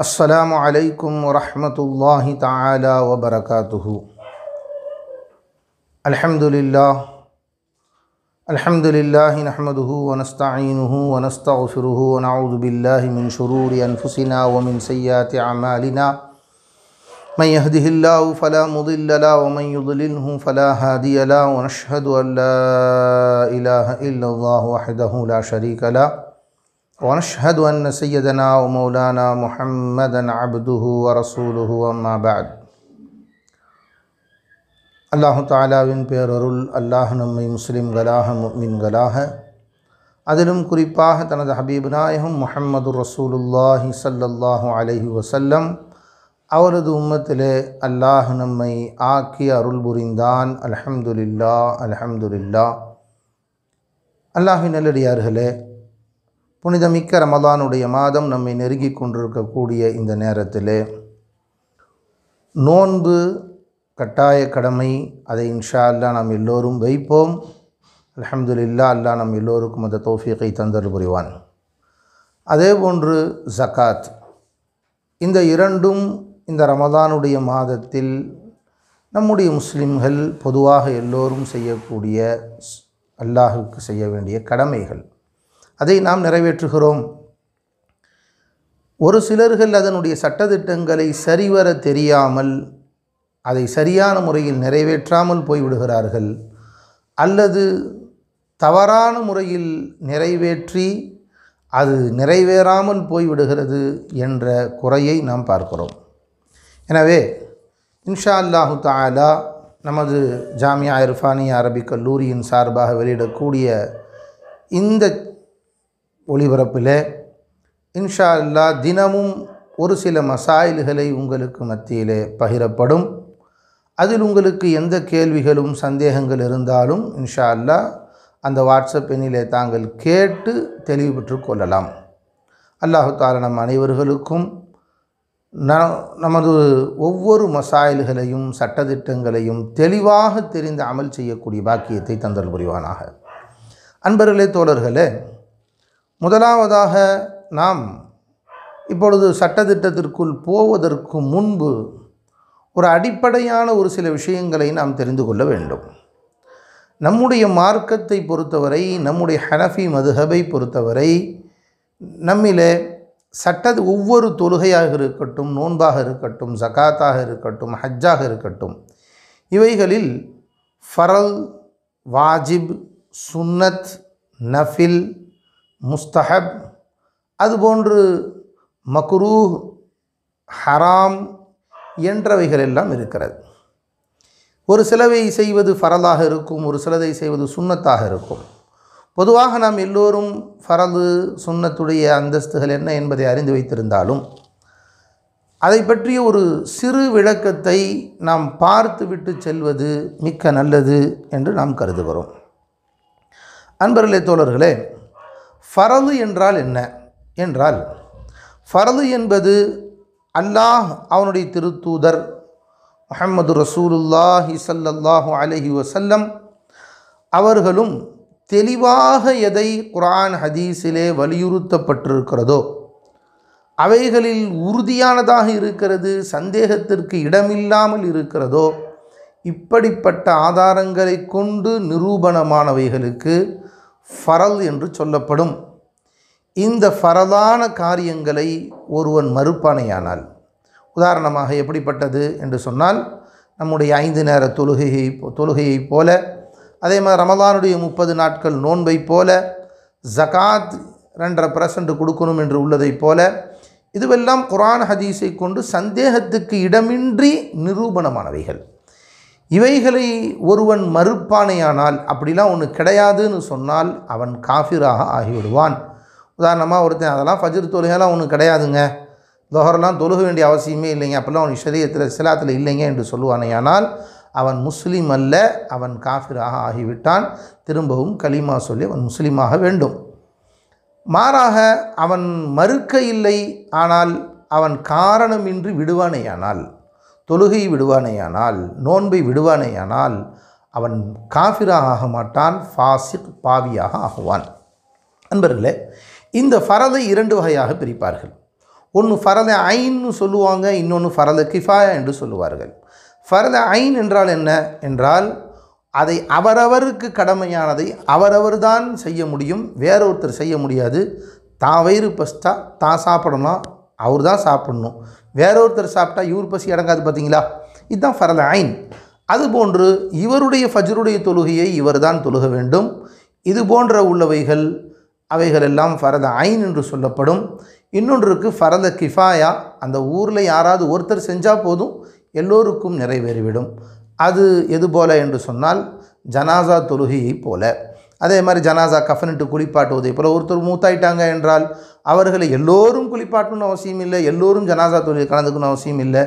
السلام عليكم ورحمة الله تعالى وبركاته الحمد لله الحمد لله نحمده ونستعينه ونستغفره ونعوذ بالله من شرور أنفسنا ومن سيئات أعمالنا من يهده الله فلا مضل له ومن يضلله فلا هادي له ونشهد أن لا إله إلا الله وحده لا شريك له ونشهد أن سيدنا ومولانا محمدا عبده ورسوله وما بعد الله تعالى من بيرول الله نم مسلم غلاه مؤمن غلاه أدلم كريباه تنذ حبيبنا يهم محمد رسول الله صلى الله عليه وسلم أولد أمت لي الله نمي آكي أرول بريندان الحمد لله الحمد لله الله نلد يارهلي புனிதமிக்க ரமதானுடைய மாதம் நம்மை நெருங்கி கொண்டிருக்கக்கூடிய இந்த நேரத்தில் நோன்பு கட்டாய கடமை அதை இன்ஷா அல்லா நாம் எல்லோரும் வைப்போம் அலமதுல்லா அல்லா நம் எல்லோருக்கும் அந்த தோஃபியக்கை தந்தல் புரிவான் அதே போன்று ஜக்காத் இந்த இரண்டும் இந்த ரமதானுடைய மாதத்தில் நம்முடைய முஸ்லிம்கள் பொதுவாக எல்லோரும் செய்யக்கூடிய அல்லாஹுக்கு செய்ய வேண்டிய கடமைகள் அதை நாம் நிறைவேற்றுகிறோம் ஒரு சிலர்கள் அதனுடைய சட்டத்திட்டங்களை சரிவர தெரியாமல் அதை சரியான முறையில் நிறைவேற்றாமல் போய்விடுகிறார்கள் அல்லது தவறான முறையில் நிறைவேற்றி அது நிறைவேறாமல் போய்விடுகிறது என்ற குறையை நாம் பார்க்கிறோம் எனவே இன்ஷா அல்லாஹு தாலா நமது ஜாமியா இர்ஃபானி அரபிக் கல்லூரியின் சார்பாக வெளியிடக்கூடிய இந்த ஒளிபரப்பில் இன்ஷா அல்லா தினமும் ஒரு சில மசாயில்களை உங்களுக்கு மத்தியிலே பகிரப்படும் அதில் உங்களுக்கு எந்த கேள்விகளும் சந்தேகங்கள் இருந்தாலும் இன்ஷா அல்லா அந்த வாட்ஸ்அப் எண்ணிலே தாங்கள் கேட்டு தெளிவு பெற்று கொள்ளலாம் அல்லாஹு தால நம் அனைவர்களுக்கும் ந நமது ஒவ்வொரு மசாயில்களையும் சட்டத்திட்டங்களையும் தெளிவாக தெரிந்து அமல் செய்யக்கூடிய பாக்கியத்தை தந்தல் புரிவானாக அன்பர்களே தோழர்களே முதலாவதாக நாம் இப்பொழுது சட்டத்திட்டத்திற்குள் போவதற்கு முன்பு ஒரு அடிப்படையான ஒரு சில விஷயங்களை நாம் தெரிந்து கொள்ள வேண்டும் நம்முடைய மார்க்கத்தை பொறுத்தவரை நம்முடைய ஹனஃபி மதுஹபை பொறுத்தவரை நம்மிலே சட்ட ஒவ்வொரு தொழுகையாக இருக்கட்டும் நோன்பாக இருக்கட்டும் ஜகாத்தாக இருக்கட்டும் ஹஜ்ஜாக இருக்கட்டும் இவைகளில் ஃபரல் வாஜிப் சுன்னத் நஃபில் முஸ்தஹப் அதுபோன்று மக்ரூ ஹராம் என்றவைகள் எல்லாம் இருக்கிறது ஒரு சிலவை செய்வது ஃபரலாக இருக்கும் ஒரு சிலதை செய்வது சுண்ணத்தாக இருக்கும் பொதுவாக நாம் எல்லோரும் ஃபரது சுண்ணத்துடைய அந்தஸ்துகள் என்ன என்பதை அறிந்து வைத்திருந்தாலும் அதை பற்றிய ஒரு சிறு விளக்கத்தை நாம் பார்த்து விட்டு செல்வது மிக்க நல்லது என்று நாம் கருதுகிறோம் அன்பர்களே தோழர்களே ஃபரது என்றால் என்ன என்றால் ஃபரது என்பது அல்லாஹ் அவனுடைய திருத்தூதர் முஹம்மது ரசூலுல்லாஹி சல்லல்லாஹு அலஹி வசல்லம் அவர்களும் தெளிவாக எதை குரான் ஹதீஸிலே வலியுறுத்தப்பட்டிருக்கிறதோ அவைகளில் உறுதியானதாக இருக்கிறது சந்தேகத்திற்கு இடமில்லாமல் இருக்கிறதோ இப்படிப்பட்ட ஆதாரங்களை கொண்டு நிரூபணமானவைகளுக்கு ஃபரல் என்று சொல்லப்படும் இந்த ஃபரலான காரியங்களை ஒருவன் மறுப்பானையானால் உதாரணமாக எப்படிப்பட்டது என்று சொன்னால் நம்முடைய ஐந்து நேர தொழுகையை தொழுகையைப் போல அதே மாதிரி ரமதானுடைய முப்பது நாட்கள் நோன்பை போல ஜகாத் ரெண்டரை பர்சன்ட் கொடுக்கணும் என்று உள்ளதைப் போல இதுவெல்லாம் குரான் ஹதீஸை கொண்டு சந்தேகத்துக்கு இடமின்றி நிரூபணமானவைகள் இவைகளை ஒருவன் மறுப்பானையானால் அப்படிலாம் ஒன்று கிடையாதுன்னு சொன்னால் அவன் காஃபிராக ஆகிவிடுவான் உதாரணமாக ஒருத்தன் அதெல்லாம் ஃபஜிர் தொழுகைலாம் ஒன்று கிடையாதுங்க தொகரெல்லாம் தொழுக வேண்டிய அவசியமே இல்லைங்க அப்படிலாம் அவன் சரீரத்தில் சிலாத்தில் இல்லைங்க என்று சொல்லுவானையானால் அவன் முஸ்லீம் அல்ல அவன் காஃபிராக ஆகிவிட்டான் திரும்பவும் கலிமா சொல்லி அவன் முஸ்லீமாக வேண்டும் மாறாக அவன் மறுக்க இல்லை ஆனால் அவன் காரணமின்றி விடுவானேயானால் தொழுகை விடுவானேயானால் நோன்பை விடுவானேயானால் அவன் காஃபிராக ஆக மாட்டான் ஃபாசிக் பாவியாக ஆகுவான் நண்பர்களே இந்த ஃபரதை இரண்டு வகையாக பிரிப்பார்கள் ஒன்று ஃபரத ஐன்னு சொல்லுவாங்க இன்னொன்று ஃபரத கிஃபாயா என்று சொல்லுவார்கள் ஃபரத ஐன் என்றால் என்ன என்றால் அதை அவரவருக்கு கடமையானதை அவரவர் தான் செய்ய முடியும் வேறொருத்தர் செய்ய முடியாது தான் வயிறு பஸ்டா தான் சாப்பிடணும் அவர் தான் சாப்பிட்ணும் வேற ஒருத்தர் சாப்பிட்டா இவர் பசி அடங்காது பார்த்தீங்களா இதுதான் ஃபரத ஐன் அதுபோன்று இவருடைய ஃபஜ்ருடைய தொழுகையை இவர் தான் தொழுக வேண்டும் இது போன்ற உள்ளவைகள் அவைகளெல்லாம் ஃபரத ஐன் என்று சொல்லப்படும் இன்னொன்று இருக்குது ஃபரத கிஃபாயா அந்த ஊரில் யாராவது ஒருத்தர் செஞ்சால் போதும் எல்லோருக்கும் நிறைவேறிவிடும் அது எது போல என்று சொன்னால் ஜனாசா தொழுகையைப் போல அதே மாதிரி ஜனாசா கஃபனிட்டு குளிப்பாட்டுவதை போல் ஒருத்தர் மூத்தாயிட்டாங்க என்றால் அவர்களை எல்லோரும் குளிப்பாட்டணும்னு அவசியம் இல்லை எல்லோரும் ஜனாசா தொழில் கலந்துக்கணும் அவசியம் இல்லை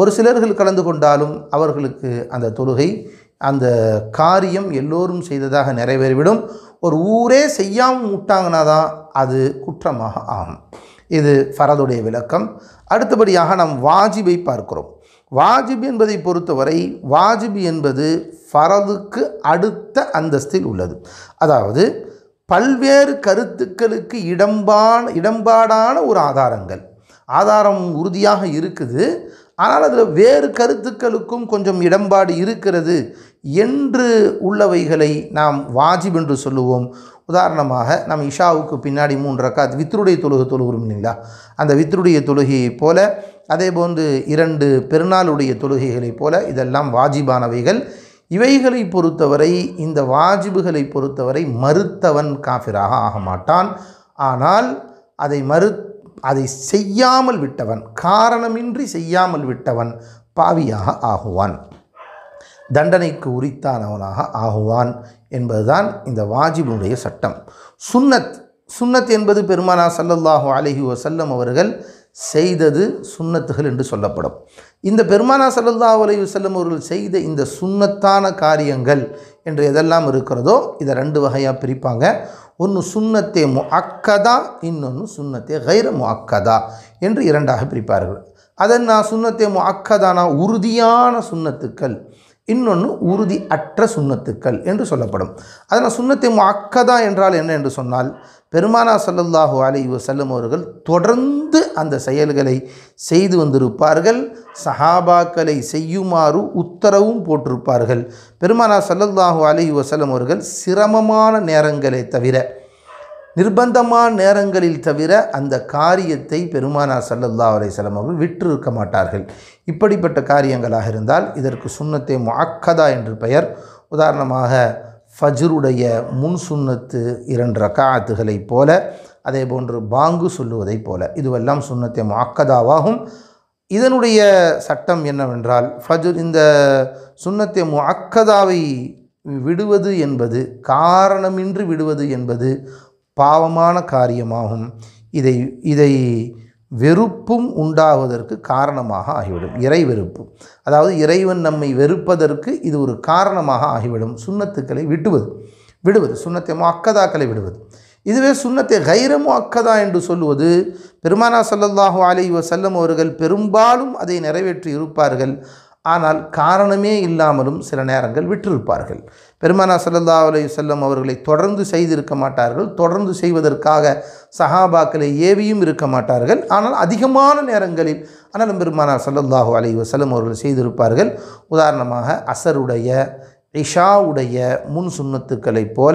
ஒரு சிலர்கள் கலந்து கொண்டாலும் அவர்களுக்கு அந்த தொழுகை அந்த காரியம் எல்லோரும் செய்ததாக நிறைவேறிவிடும் ஒரு ஊரே செய்யாமல் விட்டாங்கன்னா தான் அது குற்றமாக ஆகும் இது ஃபரதுடைய விளக்கம் அடுத்தபடியாக நாம் வாஜிபை பார்க்கிறோம் வாஜிப் என்பதை பொறுத்தவரை வாஜிப் என்பது ஃபரதுக்கு அடுத்த அந்தஸ்தில் உள்ளது அதாவது பல்வேறு கருத்துக்களுக்கு இடம்பான இடம்பாடான ஒரு ஆதாரங்கள் ஆதாரம் உறுதியாக இருக்குது ஆனால் அதில் வேறு கருத்துக்களுக்கும் கொஞ்சம் இடம்பாடு இருக்கிறது என்று உள்ளவைகளை நாம் வாஜிப் என்று சொல்லுவோம் உதாரணமாக நம்ம இஷாவுக்கு பின்னாடி மூன்று ரக்காத் வித்ருடைய தொழுகை தொழுகிறோம் இல்லைங்களா அந்த வித்ருடைய தொழுகையை போல அதே போன்று இரண்டு பெருநாளுடைய தொழுகைகளைப் போல இதெல்லாம் வாஜிபானவைகள் இவைகளை பொறுத்தவரை இந்த வாஜிபுகளை பொறுத்தவரை மறுத்தவன் காஃபிராக ஆக மாட்டான் ஆனால் அதை மறு அதை செய்யாமல் விட்டவன் காரணமின்றி செய்யாமல் விட்டவன் பாவியாக ஆகுவான் தண்டனைக்கு உரித்தானவனாக ஆகுவான் என்பதுதான் இந்த வாஜிபுடைய சட்டம் சுன்னத் சுன்னத் என்பது பெருமானா சல்லல்லாஹு அலஹி வசல்லம் அவர்கள் செய்தது சுண்ணத்துகள் என்று சொல்லப்படும் இந்த பெருமானா சல்லல்லா அலைய செல்லும் அவர்கள் செய்த இந்த சுண்ணத்தான காரியங்கள் என்று எதெல்லாம் இருக்கிறதோ இதை ரெண்டு வகையாக பிரிப்பாங்க ஒன்று சுண்ணத்தே மு அக்கதா இன்னொன்று சுண்ணத்தே கைர மு அக்கதா என்று இரண்டாக பிரிப்பார்கள் அதன் நான் சுண்ணத்தே மு அக்கதானா உறுதியான சுண்ணத்துக்கள் இன்னொன்று உறுதி அற்ற சுண்ணத்துக்கள் என்று சொல்லப்படும் அதனால் சுண்ணத்தை மு அக்கதா என்றால் என்ன என்று சொன்னால் பெருமானா சல்லுல்லாஹு அலி வசல்லம் அவர்கள் தொடர்ந்து அந்த செயல்களை செய்து வந்திருப்பார்கள் சஹாபாக்களை செய்யுமாறு உத்தரவும் போட்டிருப்பார்கள் பெருமானா சல்லுல்லாஹு அலி வசல்லம் அவர்கள் சிரமமான நேரங்களை தவிர நிர்பந்தமான நேரங்களில் தவிர அந்த காரியத்தை பெருமானா சல்லல்லா அலைசலம் அவர்கள் விற்றிருக்க மாட்டார்கள் இப்படிப்பட்ட காரியங்களாக இருந்தால் இதற்கு சுண்ணத்தை மாக்கதா என்று பெயர் உதாரணமாக ஃபஜ்ருடைய முன் சுண்ணத்து இரண்டு ரக்காத்துகளைப் போல அதே போன்று பாங்கு சொல்லுவதைப் போல இதுவெல்லாம் சுண்ணத்தை மாக்கதாவாகும் இதனுடைய சட்டம் என்னவென்றால் ஃபஜுர் இந்த சுண்ணத்தை முக்கதாவை விடுவது என்பது காரணமின்றி விடுவது என்பது பாவமான காரியமாகும் இதை இதை வெறுப்பும் உண்டாவதற்கு காரணமாக ஆகிவிடும் இறை வெறுப்பு அதாவது இறைவன் நம்மை வெறுப்பதற்கு இது ஒரு காரணமாக ஆகிவிடும் சுண்ணத்துக்களை விட்டுவது விடுவது சுண்ணத்தை அக்கதாக்களை விடுவது இதுவே சுண்ணத்தை கைரமோ அக்கதா என்று சொல்லுவது பெருமானா சல்லல்லாஹு அலி வசல்லம் அவர்கள் பெரும்பாலும் அதை நிறைவேற்றி இருப்பார்கள் ஆனால் காரணமே இல்லாமலும் சில நேரங்கள் விட்டிருப்பார்கள் பெருமானா சல்லல்லா அலி செல்லம் அவர்களை தொடர்ந்து செய்திருக்க மாட்டார்கள் தொடர்ந்து செய்வதற்காக சஹாபாக்களை ஏவியும் இருக்க மாட்டார்கள் ஆனால் அதிகமான நேரங்களில் ஆனாலும் பெருமானா சல்லல்லாஹு அலி வசல்லம் அவர்கள் செய்திருப்பார்கள் உதாரணமாக அசருடைய இஷாவுடைய முன் சுண்ணத்துக்களைப் போல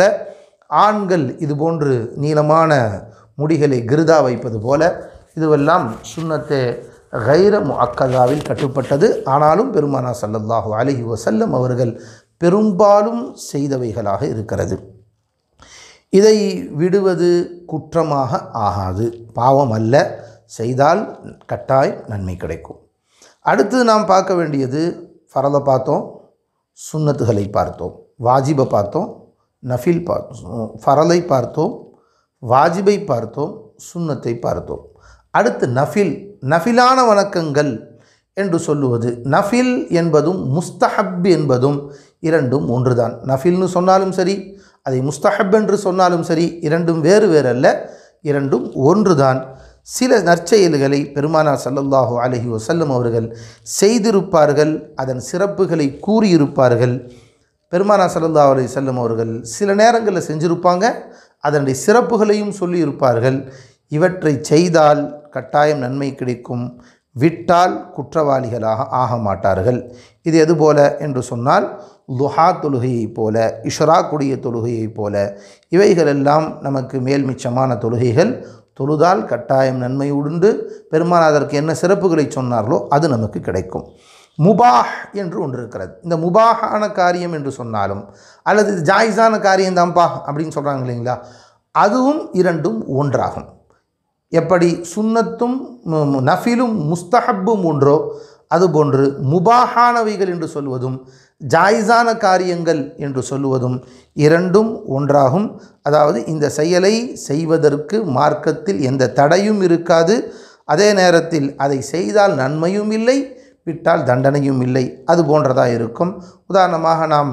ஆண்கள் இதுபோன்று நீளமான முடிகளை கிருதா வைப்பது போல இதுவெல்லாம் சுண்ணத்தை கைர முக்கதாவில் கட்டுப்பட்டது ஆனாலும் பெருமானா சல்லல்லாஹு அலஹி வசல்லம் அவர்கள் பெரும்பாலும் செய்தவைகளாக இருக்கிறது இதை விடுவது குற்றமாக ஆகாது பாவம் அல்ல செய்தால் கட்டாய் நன்மை கிடைக்கும் அடுத்து நாம் பார்க்க வேண்டியது ஃபரதை பார்த்தோம் சுண்ணத்துகளை பார்த்தோம் வாஜிபை பார்த்தோம் நஃபில் பார்த்தோம் ஃபரலை பார்த்தோம் வாஜிபை பார்த்தோம் சுண்ணத்தை பார்த்தோம் அடுத்து நஃபில் நஃபிலான வணக்கங்கள் என்று சொல்லுவது நஃபில் என்பதும் முஸ்தஹப் என்பதும் இரண்டும் ஒன்றுதான் நஃபில்னு சொன்னாலும் சரி அதை முஸ்தஹப் என்று சொன்னாலும் சரி இரண்டும் வேறு வேறு அல்ல இரண்டும் ஒன்றுதான் சில நற்செயல்களை பெருமானா சல்லல்லாஹு அலஹி வசல்லம் அவர்கள் செய்திருப்பார்கள் அதன் சிறப்புகளை கூறியிருப்பார்கள் பெருமானா சல்லல்லா அலி செல்லம் அவர்கள் சில நேரங்களில் செஞ்சுருப்பாங்க அதனுடைய சிறப்புகளையும் சொல்லியிருப்பார்கள் இவற்றை செய்தால் கட்டாயம் நன்மை கிடைக்கும் விட்டால் குற்றவாளிகளாக ஆக மாட்டார்கள் இது போல என்று சொன்னால் துஹா தொழுகையைப் போல இஷ்ராக்குடைய தொழுகையைப் போல இவைகளெல்லாம் நமக்கு மேல் மிச்சமான தொழுகைகள் தொழுதால் கட்டாயம் நன்மை உண்டு பெருமாள் அதற்கு என்ன சிறப்புகளை சொன்னார்களோ அது நமக்கு கிடைக்கும் முபாஹ் என்று ஒன்று இருக்கிறது இந்த முபாஹான காரியம் என்று சொன்னாலும் அல்லது இது ஜாயிஸான காரியம்தான்ப்பா அப்படின்னு சொல்கிறாங்க இல்லைங்களா அதுவும் இரண்டும் ஒன்றாகும் எப்படி சுன்னத்தும் நஃபிலும் முஸ்தஹப்பும் ஒன்றோ அதுபோன்று முபாஹானவைகள் என்று சொல்வதும் ஜாய்ஸான காரியங்கள் என்று சொல்லுவதும் இரண்டும் ஒன்றாகும் அதாவது இந்த செயலை செய்வதற்கு மார்க்கத்தில் எந்த தடையும் இருக்காது அதே நேரத்தில் அதை செய்தால் நன்மையும் இல்லை விட்டால் தண்டனையும் இல்லை அது போன்றதாக இருக்கும் உதாரணமாக நாம்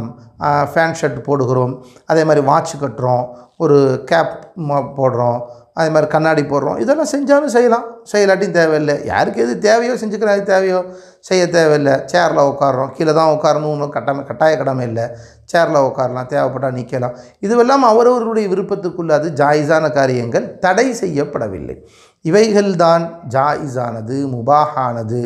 ஃபேன் ஷர்ட் போடுகிறோம் அதே மாதிரி வாட்ச் கட்டுறோம் ஒரு கேப் போடுறோம் அதே மாதிரி கண்ணாடி போடுறோம் இதெல்லாம் செஞ்சாலும் செய்யலாம் செய்யலாட்டியும் தேவையில்லை யாருக்கு எது தேவையோ செஞ்சுக்கிறேன் அது தேவையோ செய்ய தேவையில்லை சேரில் உட்காடுறோம் கீழே தான் உட்காரணும் ஒன்றும் கட்டமை கட்டாய கடமை இல்லை சேரில் உட்காரலாம் தேவைப்பட்டால் நிற்கலாம் இதுவெல்லாம் அவரவர்களுடைய விருப்பத்துக்குள்ள அது ஜாயிஸான காரியங்கள் தடை செய்யப்படவில்லை இவைகள்தான் ஜாயிஸானது முபாகானது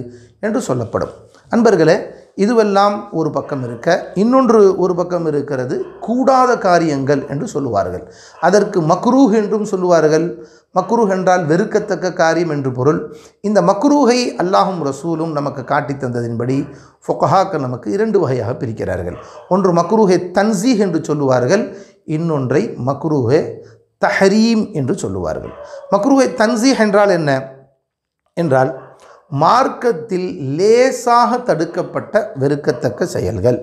என்று சொல்லப்படும் அன்பர்களே இதுவெல்லாம் ஒரு பக்கம் இருக்க இன்னொன்று ஒரு பக்கம் இருக்கிறது கூடாத காரியங்கள் என்று சொல்லுவார்கள் அதற்கு மக்ரூஹ் என்றும் சொல்லுவார்கள் மக்ரூஹ் என்றால் வெறுக்கத்தக்க காரியம் என்று பொருள் இந்த மக்ரூஹை அல்லாஹும் ரசூலும் நமக்கு காட்டி தந்ததின்படி ஃபொகஹாக்கள் நமக்கு இரண்டு வகையாக பிரிக்கிறார்கள் ஒன்று மக்ரூஹே தன்சீஹ் என்று சொல்லுவார்கள் இன்னொன்றை மக்ரூஹே தஹரீம் என்று சொல்லுவார்கள் மக்ரூஹே தன்சீஹ் என்றால் என்ன என்றால் மார்க்கத்தில் லேசாக தடுக்கப்பட்ட வெறுக்கத்தக்க செயல்கள்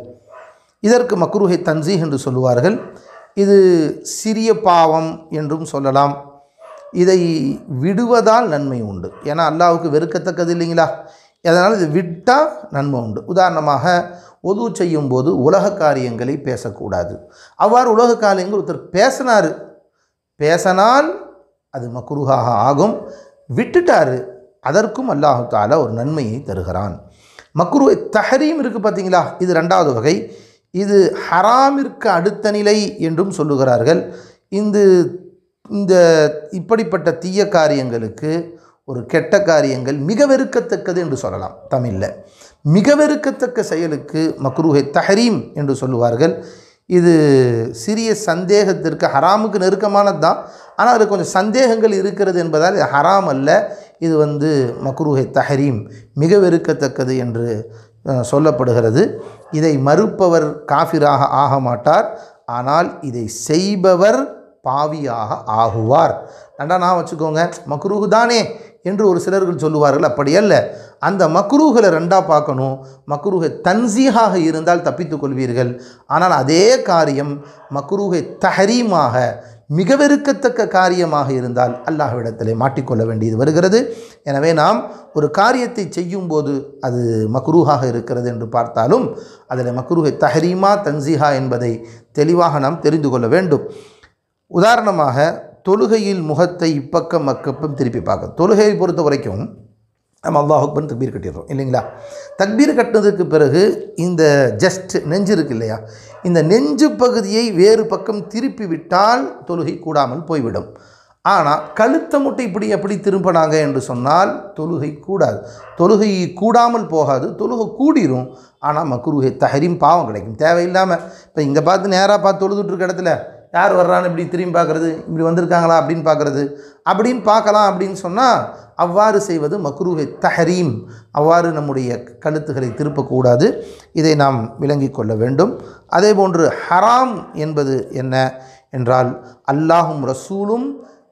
இதற்கு மக்ருகை தன்சீஹ் என்று சொல்லுவார்கள் இது சிறிய பாவம் என்றும் சொல்லலாம் இதை விடுவதால் நன்மை உண்டு ஏன்னா அல்லாவுக்கு வெறுக்கத்தக்கது இல்லைங்களா அதனால் இது விட்டால் நன்மை உண்டு உதாரணமாக ஒது செய்யும் போது உலக காரியங்களை பேசக்கூடாது அவ்வாறு உலக காரியங்கள் ஒருத்தர் பேசினார் பேசினால் அது மக்குருகாக ஆகும் விட்டுட்டார் அதற்கும் அல்லாஹு தாலா ஒரு நன்மையை தருகிறான் மக்ரு தஹரீம் இருக்குது பார்த்தீங்களா இது ரெண்டாவது வகை இது ஹராமிற்கு அடுத்த நிலை என்றும் சொல்லுகிறார்கள் இந்த இந்த இப்படிப்பட்ட தீய காரியங்களுக்கு ஒரு கெட்ட காரியங்கள் மிக வெறுக்கத்தக்கது என்று சொல்லலாம் தமிழில் மிக வெறுக்கத்தக்க செயலுக்கு மக்ரூஹை தஹரீம் என்று சொல்லுவார்கள் இது சிறிய சந்தேகத்திற்கு ஹராமுக்கு நெருக்கமானது தான் ஆனால் அது கொஞ்சம் சந்தேகங்கள் இருக்கிறது என்பதால் இது ஹராம் அல்ல இது வந்து மக்ருஹை தஹரீம் மிக வெறுக்கத்தக்கது என்று சொல்லப்படுகிறது இதை மறுப்பவர் காஃபிராக ஆக மாட்டார் ஆனால் இதை செய்பவர் பாவியாக ஆகுவார் நன்றா நான் வச்சுக்கோங்க மக்ரூஹு தானே என்று ஒரு சிலர்கள் சொல்லுவார்கள் அப்படியல்ல அந்த மக்ரூகளை ரெண்டாக பார்க்கணும் மக்ரூகை தன்சீகாக இருந்தால் தப்பித்து கொள்வீர்கள் ஆனால் அதே காரியம் மக்ரூகை தஹரீமாக மிக வெறுக்கத்தக்க காரியமாக இருந்தால் அல்லாஹ்விடத்தில் மாட்டிக்கொள்ள வேண்டியது வருகிறது எனவே நாம் ஒரு காரியத்தை செய்யும்போது அது மக்ரூஹாக இருக்கிறது என்று பார்த்தாலும் அதில் மக்ரூஹை தஹரீமா தன்சிஹா என்பதை தெளிவாக நாம் தெரிந்து கொள்ள வேண்டும் உதாரணமாக தொழுகையில் முகத்தை இப்பக்கம் மக்கப்பம் திருப்பி பார்க்க தொழுகையை பொறுத்த வரைக்கும் நம்ம அல்லாஹ் அக்பர்னு தக்பீர் கட்டிடுறோம் இல்லைங்களா தக்பீர் கட்டினதுக்கு பிறகு இந்த ஜஸ்ட் நெஞ்சு இருக்கு இல்லையா இந்த நெஞ்சு பகுதியை வேறு பக்கம் திருப்பி விட்டால் தொழுகை கூடாமல் போய்விடும் ஆனால் கழுத்த முட்டை இப்படி எப்படி திரும்பினாங்க என்று சொன்னால் தொழுகை கூடாது தொழுகை கூடாமல் போகாது தொழுகை கூடிரும் ஆனால் மக்குருகை தகரியும் பாவம் கிடைக்கும் தேவையில்லாமல் இப்போ இங்கே பார்த்து நேராக பார்த்து தொழுதுட்ருக்க இடத்துல யார் வர்றான்னு இப்படி திரும்பி பார்க்குறது இப்படி வந்திருக்காங்களா அப்படின்னு பார்க்குறது அப்படின்னு பார்க்கலாம் அப்படின்னு சொன்னால் அவ்வாறு செய்வது மக்ரூஹை தஹரீம் அவ்வாறு நம்முடைய கழுத்துக்களை திருப்பக்கூடாது இதை நாம் விளங்கி கொள்ள வேண்டும் அதே போன்று ஹராம் என்பது என்ன என்றால் அல்லாஹும் ரசூலும்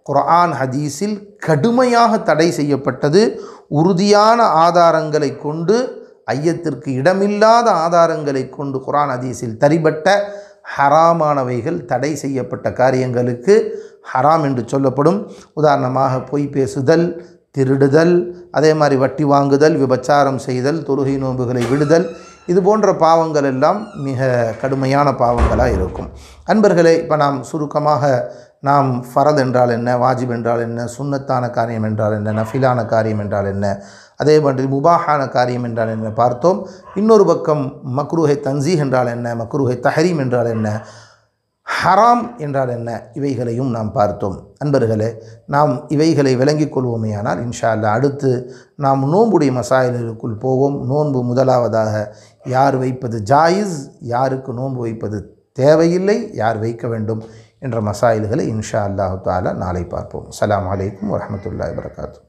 குரான் ஹதீஸில் கடுமையாக தடை செய்யப்பட்டது உறுதியான ஆதாரங்களை கொண்டு ஐயத்திற்கு இடமில்லாத ஆதாரங்களை கொண்டு குரான் ஹதீஸில் தரிபட்ட ஹராமானவைகள் தடை செய்யப்பட்ட காரியங்களுக்கு ஹராம் என்று சொல்லப்படும் உதாரணமாக பொய் பேசுதல் திருடுதல் அதே மாதிரி வட்டி வாங்குதல் விபச்சாரம் செய்தல் தொழுகை நோன்புகளை விடுதல் இது போன்ற பாவங்கள் எல்லாம் மிக கடுமையான பாவங்களாக இருக்கும் அன்பர்களே இப்போ நாம் சுருக்கமாக நாம் ஃபரத் என்றால் என்ன வாஜிப் என்றால் என்ன சுண்ணத்தான காரியம் என்றால் என்ன நஃபிலான காரியம் என்றால் என்ன அதே மாதிரி முபாஹான காரியம் என்றால் என்ன பார்த்தோம் இன்னொரு பக்கம் மக்ருஹை தன்சீஹ் என்றால் என்ன மக்ருஹை தஹரீம் என்றால் என்ன ஹராம் என்றால் என்ன இவைகளையும் நாம் பார்த்தோம் அன்பர்களே நாம் இவைகளை விளங்கிக் கொள்வோமேயானால் இன்ஷா அல்லா அடுத்து நாம் நோன்புடைய மசாயலுக்குள் போவோம் நோன்பு முதலாவதாக யார் வைப்பது ஜாயிஸ் யாருக்கு நோன்பு வைப்பது தேவையில்லை யார் வைக்க வேண்டும் என்ற மசாயில்களை இன்ஷா அல்லாஹு தாலா நாளை பார்ப்போம் அலாம் வலைக்கம் வரமத்துல்லாய் வரகாத்தூ